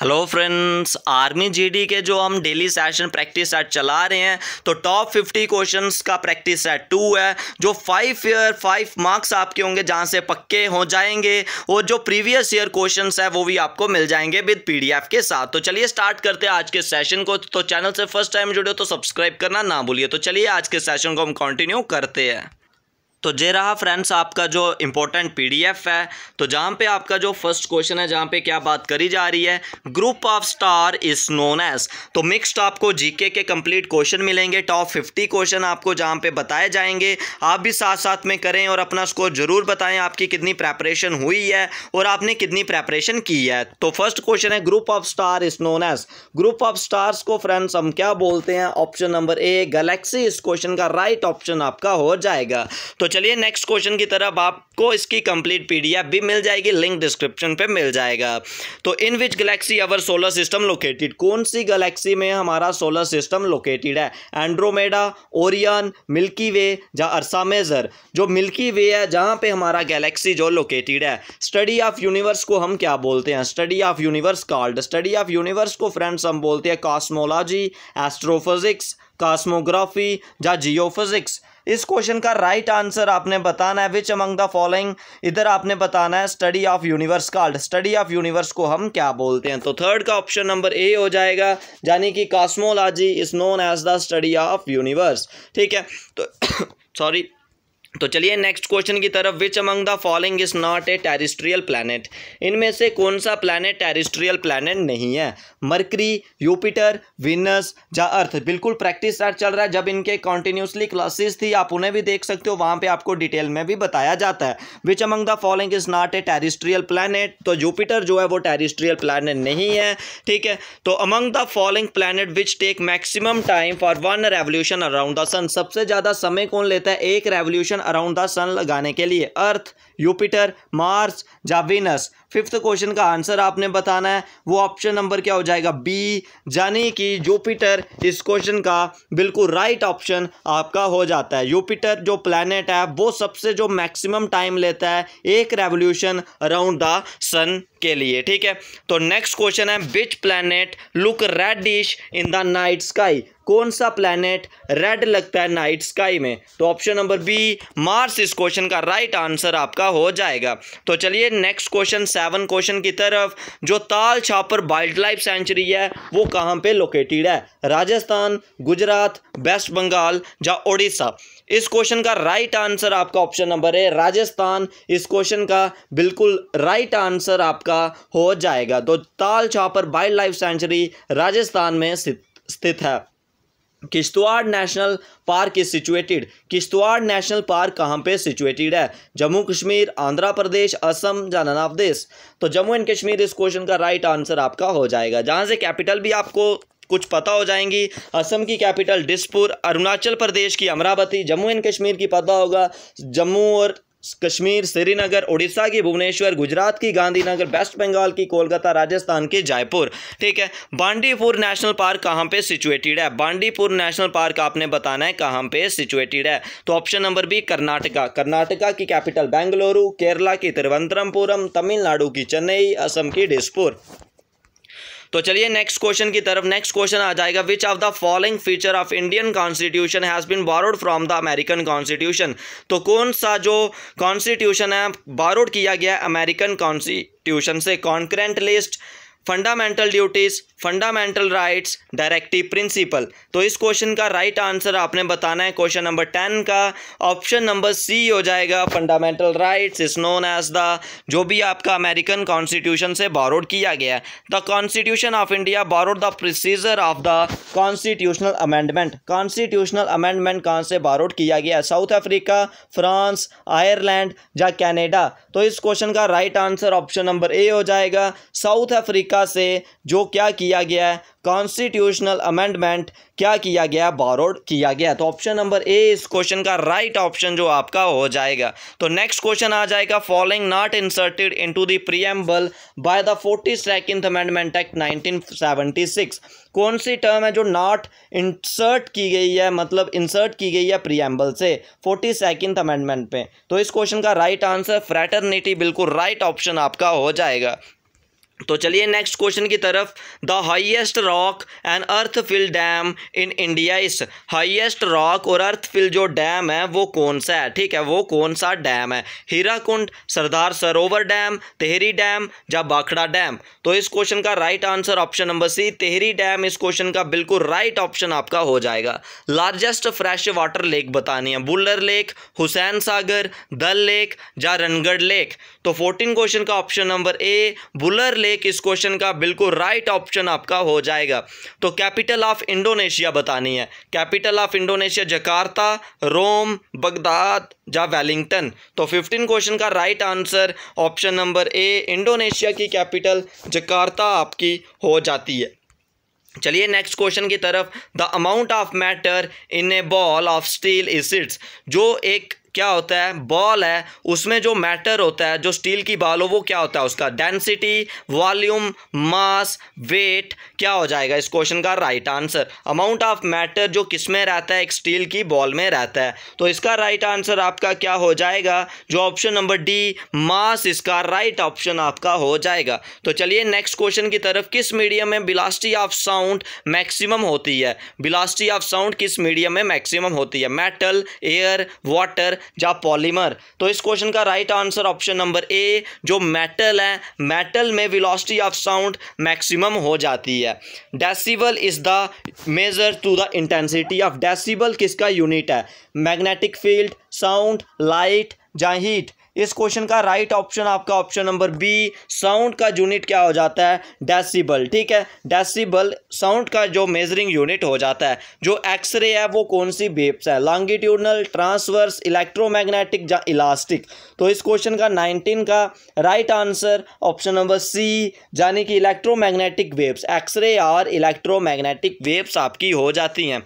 hello friends army GD के जो हम डेली सेशन प्रैक्टिस सेट चला रहे हैं तो टॉप फिफ्टी क्वेश्चंस का प्रैक्टिस सेट टू है जो फाइव ईयर फाइव मार्क्स आपके होंगे जहां से पक्के हो जाएंगे और जो प्रीवियस ईयर क्वेश्चंस है वो भी आपको मिल जाएंगे विद पीडीएफ के साथ तो चलिए स्टार्ट करते हैं आज के सेशन को तो चैनल से फर्स्ट टाइम जुड़े तो सब्सक्राइब करना ना भूलिए तो चलिए आज के सेशन को हम कंटिन्यू करते हैं तो जे रहा फ्रेंड्स आपका जो इम्पोर्टेंट पीडीएफ है तो जहाँ पे आपका जो फर्स्ट क्वेश्चन है जहाँ पे क्या बात करी जा रही है group of star is known as तो मिक्स्ड आपको जीके के कंप्लीट क्वेश्चन मिलेंगे टॉप 50 क्वेश्चन आपको जहाँ पे बताए जाएंगे आप भी साथ साथ में करें और अपना स्कोर जरूर बताएं आपकी कितनी प्रेपरेशन हुई है और आपने कितनी प्रेपरेशन की है तो फर्स्ट क्वेश्चन है group of star is known as group of stars को फ्रेंड्स हम क्या बोलते हैं ऑप्शन नंबर ए गैलेक्सी इस क्वेश्चन का राइट right ऑप्शन आपका हो जाएगा तो चलिए नेक्स्ट क्वेश्चन की तरफ आपको इसकी कंप्लीट पीडीएफ भी मिल जाएगी लिंक डिस्क्रिप्शन पे मिल जाएगा तो in which galaxy our solar system located कौन सी गैलेक्सी में हमारा सोलर सिस्टम लोकेटेड है एंड्रोमेडा ओरियन मिल्की वे या अरसामेजर जो मिल्की वे है जहाँ पे हमारा गैलेक्सी जो लोकेटेड है स्टडी ऑफ यूनिवर्स को हम क्या बोलते हैं study of universe called study of universe को फ्रेंड्स हम बोलते हैं कॉस्मोलॉजी एस्ट्रोफिजिक्स कास्मोग्राफी या जियोफिजिक्स इस क्वेश्चन का राइट right आंसर आपने बताना है विच अमंग द फॉलोइंग इधर आपने बताना है study of universe called study of universe को हम क्या बोलते हैं तो थर्ड का ऑप्शन नंबर ए हो जाएगा यानी कि cosmology is known as the study of universe ठीक है तो सॉरी तो चलिए नेक्स्ट क्वेश्चन की तरफ which among the following is not a terrestrial planet इनमें से कौन सा प्लानट टेरिस्ट्रियल प्लानट नहीं है मरकरी यूपिटर विनस या अर्थ बिल्कुल प्रैक्टिस सेट चल रहा है जब इनके कॉन्टिन्यूसली क्लासेस थी आप उन्हें भी देख सकते हो वहाँ पे आपको डिटेल में भी बताया जाता है which among the following is not a terrestrial planet तो जूपिटर जो है वो टेरिस्ट्रियल प्लानट नहीं है ठीक है तो among the following planet which take maximum time for one revolution around the sun सबसे ज़्यादा समय कौन लेता है एक रेवल्यूशन अराउंड द सन लगाने के लिए अर्थ यूपिटर मार्स या वीनस फिफ्थ क्वेश्चन का आंसर आपने बताना है वो ऑप्शन नंबर क्या हो जाएगा बी यानी कि यूपिटर इस क्वेश्चन का बिल्कुल राइट ऑप्शन आपका हो जाता है यूपिटर जो प्लानट है वो सबसे जो मैक्सिमम टाइम लेता है एक रेवोल्यूशन अराउंड द सन के लिए ठीक है तो नेक्स्ट क्वेश्चन है which planet look reddish in the night sky कौन सा प्लानट रेड लगता है नाइट स्काई में तो ऑप्शन नंबर बी मार्स इस क्वेश्चन का राइट आंसर आपका हो जाएगा तो चलिए नेक्स्ट क्वेश्चन सेवन क्वेश्चन की तरफ जो ताल छापर वाइल्ड लाइफ सेंचुरी है वो कहाँ पे लोकेटेड है राजस्थान गुजरात वेस्ट बंगाल या ओडिशा इस क्वेश्चन का राइट आंसर आपका ऑप्शन नंबर है राजस्थान इस क्वेश्चन का बिल्कुल राइट आंसर आपका हो जाएगा तो Tal Chhapar wild life sanctuary Rajasthan में स्थित है Kishtwar national park is situated Kishtwar national park कहाँ पे सिचुएटेड है जम्मू कश्मीर आंध्र प्रदेश असम या नन देश तो जम्मू एंड कश्मीर इस क्वेश्चन का राइट आंसर आपका हो जाएगा जहाँ से कैपिटल भी आपको कुछ पता हो जाएंगी असम की कैपिटल डिसपुर अरुणाचल प्रदेश की अमरावती जम्मू एंड कश्मीर की पता होगा जम्मू और कश्मीर श्रीनगर उड़ीसा की भुवनेश्वर गुजरात की गांधीनगर वेस्ट बंगाल की कोलकाता राजस्थान की जयपुर ठीक है बांडीपुर नेशनल पार्क कहाँ पे सिचुएटेड है बांडीपुर नेशनल पार्क आपने बताना है कहाँ पे सिचुएटेड है तो option number B Karnataka Karnataka की कैपिटल बेंगलुरु केरला की तिरुवनंतपुरम तमिलनाडु की चेन्नई असम की डिसपुर तो चलिए नेक्स्ट क्वेश्चन की तरफ नेक्स्ट क्वेश्चन आ जाएगा which of the following feature of Indian constitution has been borrowed from the American constitution तो कौन सा जो कॉन्स्टिट्यूशन है बारोड किया गया अमेरिकन कॉन्स्टिट्यूशन से concurrent list fundamental duties fundamental rights directive principle तो इस क्वेश्चन का राइट right आंसर आपने बताना है क्वेश्चन नंबर टेन का ऑप्शन नंबर सी हो जाएगा fundamental rights is known as the जो भी आपका अमेरिकन कॉन्स्टिट्यूशन से बॉरोड किया गया है the constitution of India borrowed the procedure of the constitutional amendment constitutional amendment कहाँ से बॉरोड किया गया साउथ अफ्रीका फ्रांस आयरलैंड या कैनेडा तो इस क्वेश्चन का right answer option number A हो जाएगा साउथ अफ्रीका तरीक़ा से जो क्या किया गया है कॉन्स्टिट्यूशनल अमेंडमेंट क्या किया गया बारोड किया गया तो ऑप्शन नंबर ए इस क्वेश्चन का राइट right ऑप्शन जो आपका हो जाएगा तो नेक्स्ट क्वेश्चन आ जाएगा following not inserted into the preamble by the forty second amendment act 1976 कौन सी टर्म है जो नॉट इंसर्ट की गई है मतलब इंसर्ट की गई है प्रियम्बल से फोर्टी सेकेंड अमेंडमेंट पे तो इस क्वेश्चन का राइट आंसर फ्रैटर्निटी बिल्कुल राइट ऑप्शन आपका हो जाएगा तो चलिए नेक्स्ट क्वेश्चन की तरफ the highest rock and earth fill dam in India इस हाईएस्ट रॉक और अर्थ फिल जो डैम है वो कौन सा है ठीक है वो कौन सा डैम है हीराकुंड सरदार सरोवर डैम तेहरी डैम या बाखड़ा डैम तो इस क्वेश्चन का right answer option number C Tehri dam इस क्वेश्चन का बिल्कुल राइट ऑप्शन आपका हो जाएगा लार्जेस्ट फ्रेश वाटर लेक बतानी है बुल्लर लेक हुसैन सागर दल लेक या रनगढ़ लेक तो फोर्टीन क्वेश्चन का option number A Wular lake एक इस क्वेश्चन का बिल्कुल राइट ऑप्शन आपका हो जाएगा तो कैपिटल ऑफ इंडोनेशिया बतानी है capital of Indonesia Jakarta Rome Baghdad या वेलिंगटन तो फिफ्टीन क्वेश्चन का right answer option number A Indonesia की कैपिटल जकार्ता आपकी हो जाती है चलिए नेक्स्ट क्वेश्चन की तरफ the amount of matter in a ball of steel is its जो एक क्या होता है बॉल है उसमें जो मैटर होता है जो स्टील की बॉल हो वो क्या होता है उसका डेंसिटी वॉल्यूम मास वेट क्या हो जाएगा इस क्वेश्चन का right answer amount of matter जो किस में रहता है एक स्टील की बॉल में रहता है तो इसका राइट आंसर आपका क्या हो जाएगा जो ऑप्शन नंबर डी मास इसका राइट ऑप्शन आपका हो जाएगा तो चलिए नेक्स्ट क्वेश्चन की तरफ किस मीडियम में बिलास्टी ऑफ साउंड मैक्सिमम होती है बिलास्टी ऑफ साउंड किस मीडियम में मैक्सिमम होती है मेटल एयर वाटर या पॉलीमर तो इस क्वेश्चन का right answer option number A जो मेटल है मेटल में विलॉसिटी ऑफ साउंड मैक्सिमम हो जाती है decibel is the measure to the intensity of decibel किसका यूनिट है मैग्नेटिक फील्ड साउंड लाइट या हीट इस क्वेश्चन का राइट ऑप्शन आपका ऑप्शन नंबर बी साउंड का यूनिट क्या हो जाता है डेसिबल ठीक है डेसिबल साउंड का जो मेजरिंग यूनिट हो जाता है जो एक्सरे है वो कौन सी बेब्स है लॉन्गिट्यूडनल ट्रांसवर्स इलेक्ट्रोमैग्नेटिक या इलास्टिक तो इस क्वेश्चन का नाइनटीन का राइट आंसर ऑप्शन नंबर सी यानी कि इलेक्ट्रोमैग्नेटिक वेब्स एक्सरे और इलेक्ट्रोमैग्नेटिक वेब्स आपकी हो जाती हैं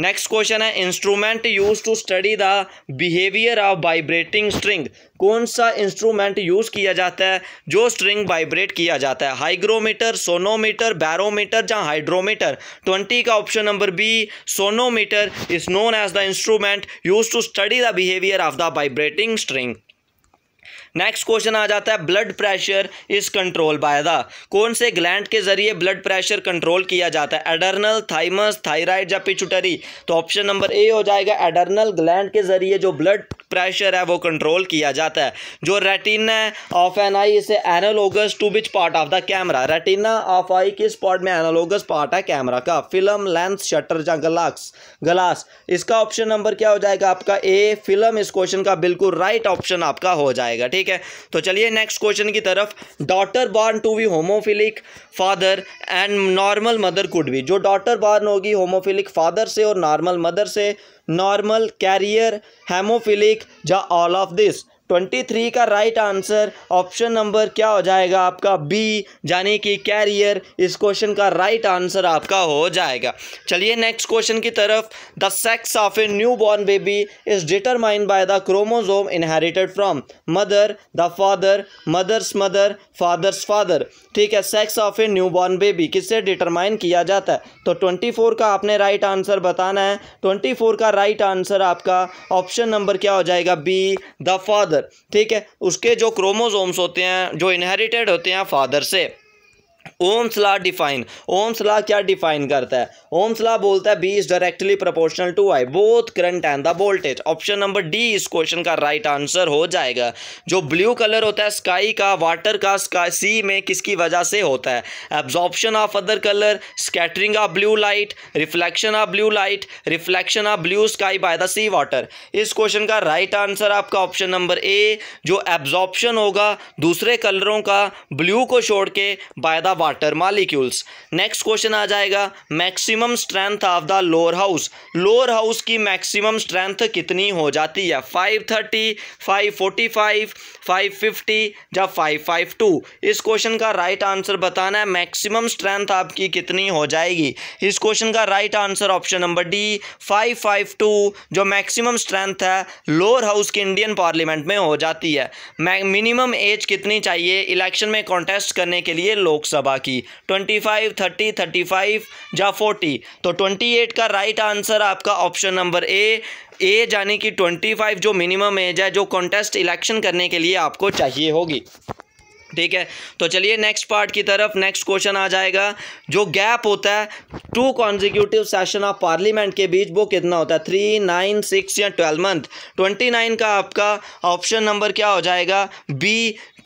नेक्स्ट क्वेश्चन है instrument use to study the behaviour of vibrating string कौन सा इंस्ट्रूमेंट यूज़ किया जाता है जो स्ट्रिंग वाइब्रेट किया जाता है हाइग्रोमीटर सोनोमीटर बैरोमीटर या हाइड्रोमीटर ट्वेंटी का option number B sonometer is known as the instrument use to study the behaviour of the vibrating string next question आ जाता है blood pressure is control by the कौन से gland के जरिए blood pressure control किया जाता है एडर्नल थाइमस थायराइड या पिचुटरी तो ऑप्शन नंबर ए हो जाएगा एडर्नल ग्लैंड के जरिए जो ब्लड प्रेशर है वो कंट्रोल किया जाता है जो retina of an eye is analogous to which part of the camera retina of eye किस पार्ट में एनालोगस पार्ट है कैमरा का फिल्म लेंस शटर या ग्लास ग्लास इसका ऑप्शन नंबर क्या हो जाएगा आपका ए फिल्म इस क्वेश्चन का बिल्कुल राइट ऑप्शन आपका हो जाएगा ठीक है तो चलिए नेक्स्ट क्वेश्चन की तरफ daughter born to be hemophilic father and normal mother could भी जो डॉटर बॉर्न होगी होमोफिलिक फादर से और नॉर्मल मदर से normal carrier hemophilic ja all of this twenty three का राइट आंसर ऑप्शन नंबर क्या हो जाएगा आपका बी यानी कि कैरियर इस क्वेश्चन का राइट आंसर आपका हो जाएगा चलिए नेक्स्ट क्वेश्चन की तरफ the sex of a new born baby is determined by the chromosome inherited from mother the father mother's mother father's father ठीक है sex of a new born baby किससे determine किया जाता है तो ट्वेंटी फोर का आपने राइट आंसर बताना है ट्वेंटी फोर का राइट आंसर आपका ऑप्शन नंबर क्या हो जाएगा बी द फादर फादर ठीक है उसके जो क्रोमोजोम्स होते हैं जो इनहेरिटेड होते हैं फादर से Ohm's law define Ohm's law क्या डिफाइन करता है ओम्स लॉ बोलता है V is directly proportional to I both current and the voltage option number D इस क्वेश्चन का राइट right आंसर हो जाएगा जो ब्लू कलर होता है स्काई का वाटर का स्काई सी में किसकी वजह से होता है absorption of other colour scattering of blue light reflection of blue light reflection of blue sky by the sea water इस क्वेश्चन का राइट right आंसर आपका ऑप्शन नंबर ए जो एब्जॉर्प्शन होगा दूसरे कलरों का ब्लू को छोड़ के by the water molecules next question आ जाएगा maximum strength of the lower house lower house की मैक्सिमम स्ट्रेंथ कितनी हो जाती है 530, 545, 550 या 552 इस क्वेश्चन का राइट right आंसर बताना है मैक्सिमम स्ट्रेंथ आपकी कितनी हो जाएगी इस क्वेश्चन का right right answer option number D five जो मैक्सिमम स्ट्रेंथ है लोअर हाउस की इंडियन पार्लियामेंट में हो जाती है मिनिमम एज कितनी चाहिए इलेक्शन में कॉन्टेस्ट करने के लिए लोकसभा बाकी की twenty five thirty thirty five या फोर्टी तो ट्वेंटी एट का राइट आंसर आपका ऑप्शन नंबर ए ए यानी कि 25 फाइव जो मिनिमम एज है जो कॉन्टेस्ट इलेक्शन करने के लिए आपको चाहिए होगी ठीक है तो चलिए नेक्स्ट पार्ट की तरफ नेक्स्ट क्वेश्चन आ जाएगा जो गैप होता है two consecutive session of parliament के बीच वो कितना होता है थ्री नाइन सिक्स या ट्वेल्व मंथ ट्वेंटी नाइन का आपका ऑप्शन नंबर क्या हो जाएगा बी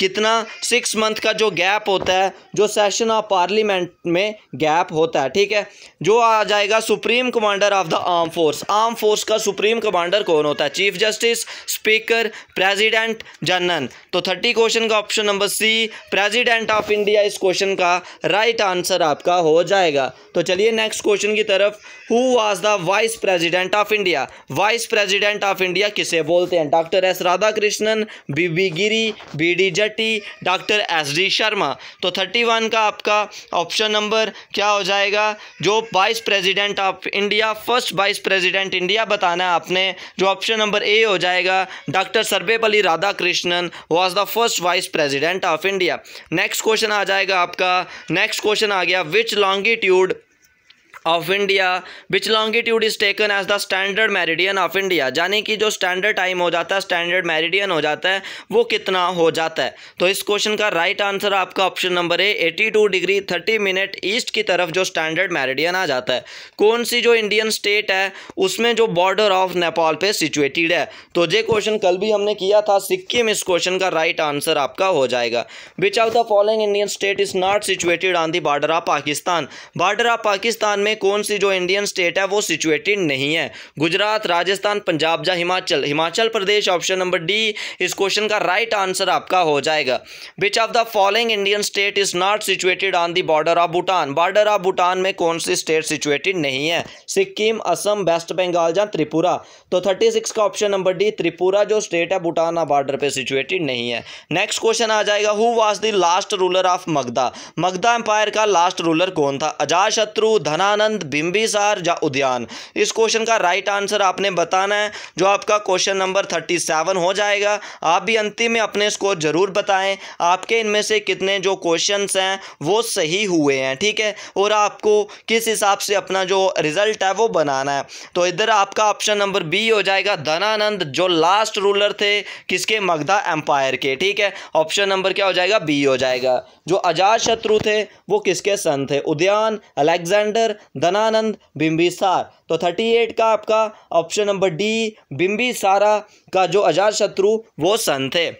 कितना सिक्स मंथ का जो गैप होता है जो सेशन ऑफ पार्लियामेंट में गैप होता है ठीक है जो आ जाएगा supreme commander of the arm force arm force का सुप्रीम कमांडर कौन होता है chief justice speaker president general तो थर्टी क्वेश्चन का ऑप्शन नंबर सी जी प्रेसिडेंट ऑफ इंडिया इस क्वेश्चन का राइट आंसर आपका हो जाएगा तो चलिए नेक्स्ट क्वेश्चन की तरफ who was the vice president of India vice president of India किसे बोलते हैं doctor S Radhakrishnan B B Giri B D Jatti doctor S D Sharma तो थर्टी वन का आपका ऑप्शन नंबर क्या हो जाएगा जो vice president of India first vice president India बताना है आपने जो ऑप्शन नंबर ए हो जाएगा doctor Sarvepalli Radhakrishnan was the first vice president of of India next question आ जाएगा आपका नेक्स्ट क्वेश्चन आ गया which longitude of India which longitude is taken as the standard meridian of India यानी कि जो स्टैंडर्ड टाइम हो जाता है स्टैंडर्ड मेरिडियन हो जाता है वो कितना हो जाता है तो इस क्वेश्चन का राइट right आंसर आपका option number A 82 degree 30 minute east की तरफ जो स्टैंडर्ड मेरिडियन आ जाता है कौन सी जो इंडियन स्टेट है उसमें जो बॉर्डर ऑफ नेपाल पे सिचुएटेड है तो ये क्वेश्चन कल भी हमने किया था सिक्किम इस क्वेश्चन का राइट right आंसर आपका हो जाएगा which of the following Indian state is not situated on the border of Pakistan border of Pakistan में में कौन सी जो इंडियन स्टेट है वो सिचुएटेड नहीं है गुजरात राजस्थान पंजाब या Himachal Himachal Pradesh option number D इस क्वेश्चन का राइट आंसर आपका हो जाएगा which of the following Indian state is not situated on the border of Bhutan border of Bhutan में कौन सी स्टेट सिचुएटेड नहीं है सिक्किम असम वेस्ट बंगाल या त्रिपुरा तो थर्टी सिक्स का ऑप्शन नंबर डी त्रिपुरा जो स्टेट है भूटान बॉर्डर पर सिचुएटेड नहीं है नेक्स्ट क्वेश्चन आ जाएगा who was the last ruler of Magadha Magadha empire का लास्ट रूलर कौन था अजाशत्रु धना आनंद बिंबिसार या उद्यान इस क्वेश्चन का राइट आंसर आपने बताना है जो आपका क्वेश्चन नंबर थर्टी सेवन हो जाएगा आप भी अंतिम में अपने स्कोर ज़रूर बताएं आपके इनमें से कितने जो क्वेश्चन हैं वो सही हुए हैं ठीक है और आपको किस हिसाब से अपना जो रिज़ल्ट है वो बनाना है तो इधर आपका ऑप्शन नंबर बी हो जाएगा धनानंद जो लास्ट रूलर थे किसके मगधा एम्पायर के ठीक है ऑप्शन नंबर क्या हो जाएगा बी हो जाएगा जो अजात शत्रु थे वो किसके सन थे उद्यान अलेक्जेंडर धनानंद बिम्बिसार तो थर्टी एट का आपका ऑप्शन नंबर डी बिम्बिसारा का जो अजात शत्रु वो संत है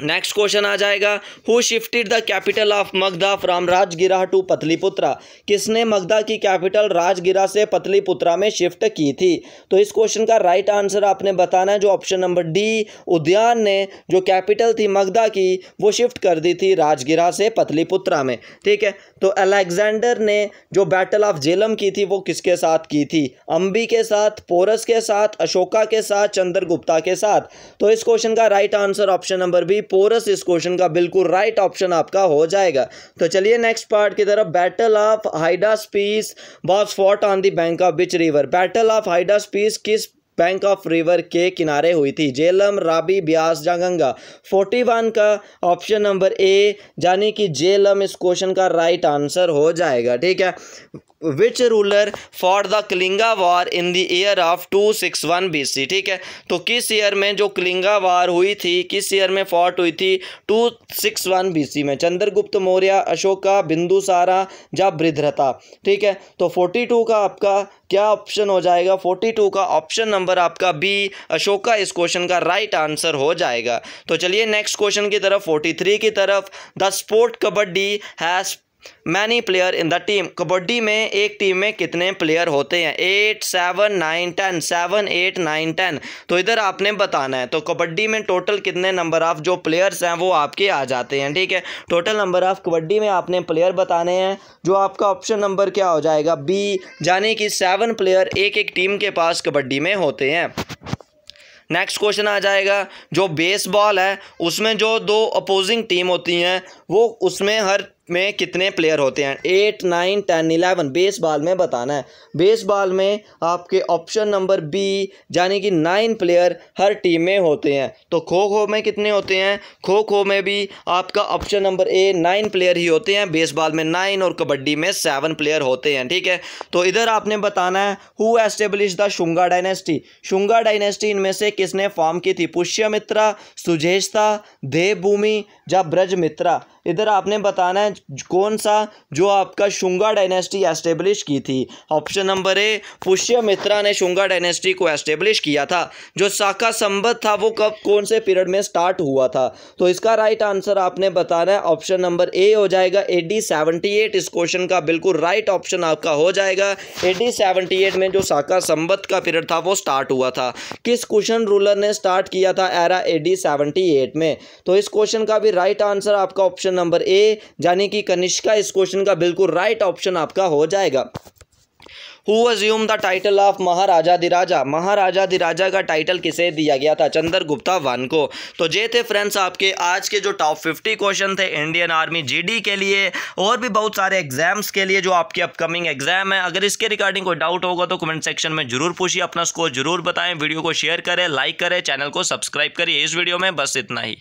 नेक्स्ट क्वेश्चन आ जाएगा who shifted the capital of Magadha from Rajagriha to Pataliputra किसने मगधा की कैपिटल राजगिरा से पतलीपुत्रा में शिफ्ट की थी तो इस क्वेश्चन का राइट आंसर आपने बताना है जो ऑप्शन नंबर डी उद्यान ने जो कैपिटल थी मगधा की वो शिफ्ट कर दी थी राजगिरा से पतलीपुत्रा में ठीक है तो अलेक्जेंडर ने जो बैटल ऑफ जेलम की थी वो किसके साथ की थी अम्बी के साथ पोरस के साथ अशोका के साथ चंद्रगुप्ता के साथ तो इस क्वेश्चन का right answer option number B Porus इस क्वेश्चन का बिल्कुल राइट ऑप्शन आपका हो जाएगा तो चलिए नेक्स्ट पार्ट की तरफ battle of Hydaspes was fought on the bank of which river battle of Hydaspes किस बैंक ऑफ रिवर के किनारे हुई थी जेलम राबी ब्यास जागंगा फोर्टी वन का ऑप्शन नंबर ए यानी कि जेलम इस क्वेश्चन का राइट आंसर हो जाएगा ठीक है which ruler for the Kalinga war in the year of two six one B C ठीक है तो किस ईयर में जो कलिंगा वार हुई थी किस ईयर में फॉर्ट हुई थी two six one B C में चंद्रगुप्त मौर्य अशोका बिंदुसारा या बृद्रता ठीक है तो फोर्टी टू का आपका क्या ऑप्शन हो जाएगा फोर्टी टू का ऑप्शन नंबर नंबर आपका बी अशोका इस क्वेश्चन का राइट आंसर हो जाएगा तो चलिए नेक्स्ट क्वेश्चन की तरफ 43 की तरफ the sport kabaddi has many player in the team kabaddi में एक टीम में कितने प्लेयर होते हैं eight seven nine ten seven eight nine ten तो इधर आपने बताना है तो कबड्डी में टोटल कितने नंबर ऑफ़ जो प्लेयर्स हैं वो आपके आ जाते हैं ठीक है टोटल नंबर ऑफ़ कबड्डी में आपने प्लेयर बताने हैं जो आपका ऑप्शन नंबर क्या हो जाएगा बी यानी कि सेवन प्लेयर एक एक टीम के पास कबड्डी में होते हैं नेक्स्ट क्वेश्चन आ जाएगा जो बेसबॉल है उसमें जो दो अपोजिंग टीम होती हैं वो उसमें हर में कितने प्लेयर होते हैं eight nine ten eleven baseball में बताना है बेस बॉल में आपके ऑप्शन नंबर बी यानी कि नाइन प्लेयर हर टीम में होते हैं तो खो खो में कितने होते हैं खो खो में भी आपका option number A nine player ही होते हैं बेसबॉल में नाइन और कबड्डी में सेवन प्लेयर होते हैं ठीक है तो इधर आपने बताना है who establish the Shunga dynasty Shunga dynasty इनमें से किसने फॉर्म की थी पुष्य मित्रा सुजेशता देवभूमि या ब्रज मित्रा इधर आपने बताना है कौन सा जो आपका शुंगा डायनेस्टी एस्टेब्लिश की थी ऑप्शन नंबर ए पुष्यमित्रा ने शुंगा डायनेस्टी को एस्टेब्लिश किया था जो शाखा संबद्ध था वो कब कौन से पीरियड में स्टार्ट हुआ था तो इसका राइट आंसर आपने बताना है ऑप्शन नंबर ए हो जाएगा ए डी सेवेंटी एट इस क्वेश्चन का बिल्कुल राइट ऑप्शन आपका हो जाएगा ए डी सेवेंटी एट में जो शाखा संबद्ध का पीरियड था वो स्टार्ट हुआ था किस क्वेश्चन रूलर ने स्टार्ट किया था era A D seventy eight में तो इस क्वेश्चन का भी राइट आंसर आपका ऑप्शन नंबर ए जानी यानी कि कनिष्का इस क्वेश्चन का बिल्कुल राइट ऑप्शन आपका हो जाएगा who assume the title of Maharajadhiraja Maharajadhiraja का टाइटल किसे दिया गया था चंद्र गुप्ता वन को तो ये थे फ्रेंड्स आपके आज के जो टॉप फिफ्टी क्वेश्चन थे इंडियन आर्मी जीडी के लिए और भी बहुत सारे एग्जाम्स के लिए जो आपके अपकमिंग एग्जाम है अगर इसके रिगार्डिंग कोई डाउट होगा तो कमेंट सेक्शन में जरूर पूछिए अपना स्कोर जरूर बताएं वीडियो को शेयर करें लाइक करें चैनल को सब्सक्राइब करिए इस वीडियो में बस इतना ही